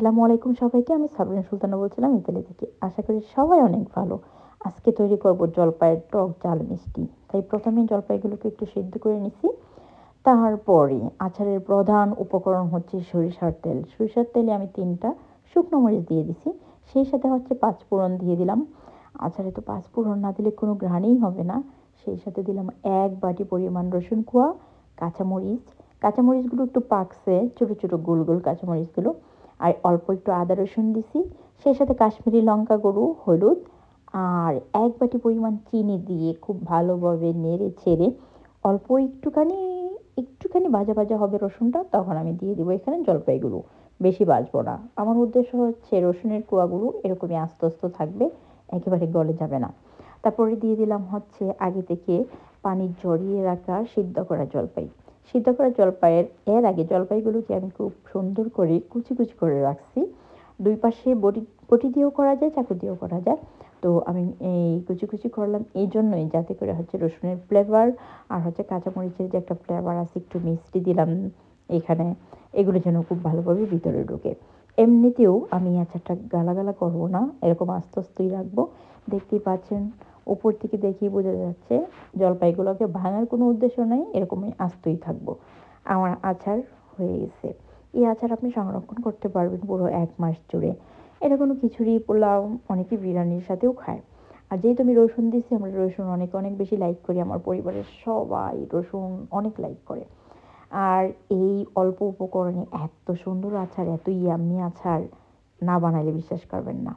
আসসালামু আলাইকুম সবাইকে আমি সাবরিন সুলতানা বলছিলাম ইতালি থেকে আশা করি সবাই অনেক ভালো আজকে তৈরি করব জলপাইয়ের টক জাল মিষ্টি তাই প্রথমে জলপাইগুলোকে একটু সিদ্ধ করে নিছি তারপরে আচারের প্রধান উপকরণ হচ্ছে সরিষার তেল সরিষার তেলে আমি তিনটা শুকনো মরিচ দিয়ে দিছি সেই সাথে হচ্ছে পাঁচ পাঁচফোড়ন দিয়ে দিলাম আচারে তো পাঁচ পাঁচফোড়ন না দিলে কোনো ঘ্রাণেই হবে না সেই সাথে দিলাম এক বাটি পরিমাণ রসুন কুয়া কাঁচামরিচ কাঁচামরিচগুলো একটু পাকছে ছোটো ছোটো গোল গোল কাঁচামরিচগুলো আর অল্প একটু আদা রসুন দিছি সেই সাথে কাশ্মীরি লঙ্কা গরু হলুদ আর এক বাটি পরিমাণ চিনি দিয়ে খুব ভালোভাবে নেড়ে ছেড়ে অল্প একটুখানি একটুখানি ভাজা ভাজা হবে রসুনটা তখন আমি দিয়ে দেবো এখানে জলপাইগুলো বেশি বাজবো না আমার উদ্দেশ্য হচ্ছে রসুনের কুয়াগুলো এরকমই আস্তে আস্তে থাকবে একেবারে গলে যাবে না তারপরে দিয়ে দিলাম হচ্ছে আগে থেকে পানি জড়িয়ে রাখা সিদ্ধ করা জলপাই সিদ্ধ করা জলপাইয়ের এর আগে জলপাইগুলোকে আমি খুব সুন্দর করে কুচি কুচি করে রাখছি দুই পাশে বটি বটি দিয়েও করা যায় চাকু দিয়েও করা যায় তো আমি এই কুচি কুচি করলাম এই জন্যই যাতে করে হচ্ছে রসুনের ফ্লেভার আর হচ্ছে কাঁচামরিচের যে একটা ফ্লেভার আছে একটু মিষ্টি দিলাম এখানে এগুলো যেন খুব ভালোভাবে ভিতরে ঢোকে এমনিতেও আমি আচারটা গালাগালা করবো না এরকম আস্তে আস্তেই রাখবো দেখতেই পাচ্ছেন উপর থেকে দেখেই বোঝা যাচ্ছে জলপাইগুলোকে ভাঙার কোনো উদ্দেশ্য নাই এরকমই আস্তই থাকবো আমার আচার হয়ে গেছে এই আচার আপনি সংরক্ষণ করতে পারবেন পুরো এক মাস জুড়ে এটা কোনো খিচুড়ি পোলাও অনেকে বিরিয়ানির সাথেও খায় আর যেহেতু আমি রসুন দিচ্ছি আমরা রসুন অনেক অনেক বেশি লাইক করি আমার পরিবারের সবাই রসুন অনেক লাইক করে আর এই অল্প উপকরণে এত সুন্দর আচার এত ইয়াম্মি আচার না বানাইলে বিশ্বাস করবেন না